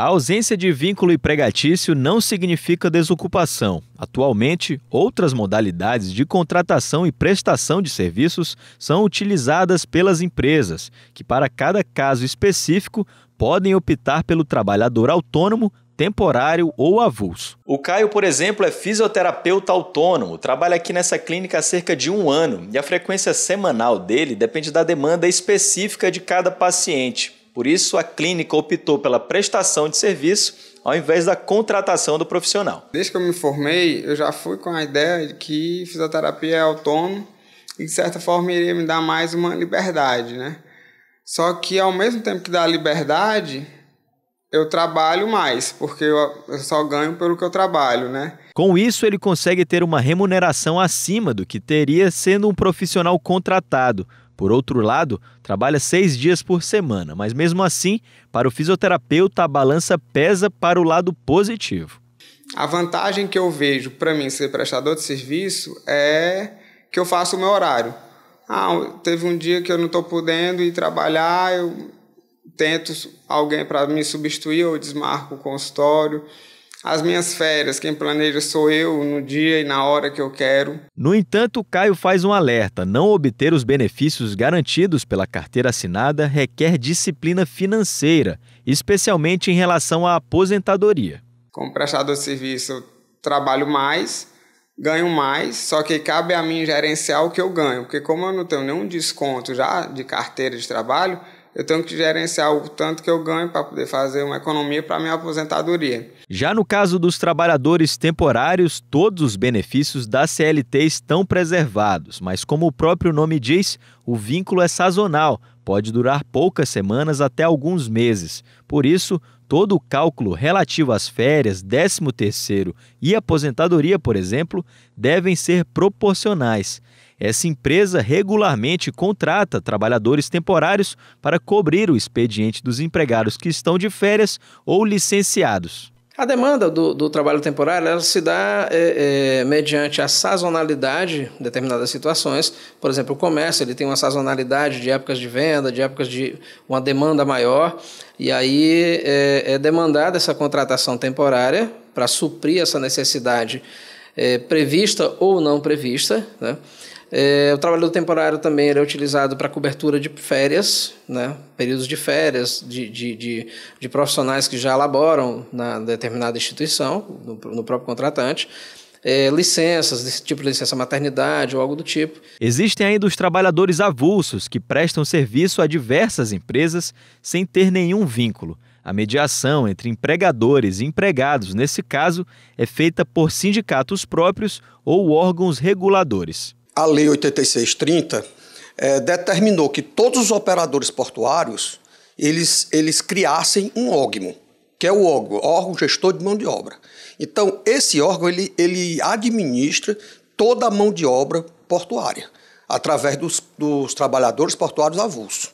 A ausência de vínculo empregatício não significa desocupação. Atualmente, outras modalidades de contratação e prestação de serviços são utilizadas pelas empresas, que, para cada caso específico, podem optar pelo trabalhador autônomo temporário ou avulso. O Caio, por exemplo, é fisioterapeuta autônomo, trabalha aqui nessa clínica há cerca de um ano e a frequência semanal dele depende da demanda específica de cada paciente. Por isso, a clínica optou pela prestação de serviço ao invés da contratação do profissional. Desde que eu me formei, eu já fui com a ideia de que fisioterapia é autônomo e, de certa forma, iria me dar mais uma liberdade, né? Só que, ao mesmo tempo que dá liberdade, eu trabalho mais, porque eu só ganho pelo que eu trabalho, né? Com isso, ele consegue ter uma remuneração acima do que teria sendo um profissional contratado. Por outro lado, trabalha seis dias por semana, mas mesmo assim, para o fisioterapeuta, a balança pesa para o lado positivo. A vantagem que eu vejo para mim ser prestador de serviço é que eu faço o meu horário. Ah, teve um dia que eu não estou podendo ir trabalhar, eu tento alguém para me substituir, ou desmarco o consultório. As minhas férias, quem planeja sou eu, no dia e na hora que eu quero. No entanto, Caio faz um alerta: não obter os benefícios garantidos pela carteira assinada requer disciplina financeira, especialmente em relação à aposentadoria. Como prestador de serviço, eu trabalho mais, ganho mais, só que cabe a mim gerenciar o que eu ganho, porque como eu não tenho nenhum desconto já de carteira de trabalho, eu tenho que gerenciar o tanto que eu ganho para poder fazer uma economia para minha aposentadoria. Já no caso dos trabalhadores temporários, todos os benefícios da CLT estão preservados, mas como o próprio nome diz, o vínculo é sazonal, pode durar poucas semanas até alguns meses. Por isso, todo o cálculo relativo às férias, 13º e aposentadoria, por exemplo, devem ser proporcionais. Essa empresa regularmente contrata trabalhadores temporários para cobrir o expediente dos empregados que estão de férias ou licenciados. A demanda do, do trabalho temporário ela se dá é, é, mediante a sazonalidade de determinadas situações. Por exemplo, o comércio ele tem uma sazonalidade de épocas de venda, de épocas de uma demanda maior, e aí é, é demandada essa contratação temporária para suprir essa necessidade é, prevista ou não prevista. Né? É, o trabalhador temporário também é utilizado para cobertura de férias, né? períodos de férias de, de, de, de profissionais que já laboram na determinada instituição, no, no próprio contratante. É, licenças, desse tipo de licença maternidade ou algo do tipo. Existem ainda os trabalhadores avulsos que prestam serviço a diversas empresas sem ter nenhum vínculo. A mediação entre empregadores e empregados, nesse caso, é feita por sindicatos próprios ou órgãos reguladores a Lei 8630 é, eh, determinou que todos os operadores portuários eles, eles criassem um órgão que é o órgão, órgão gestor de mão de obra. Então, esse órgão ele, ele administra toda a mão de obra portuária, através dos, dos trabalhadores portuários avulsos.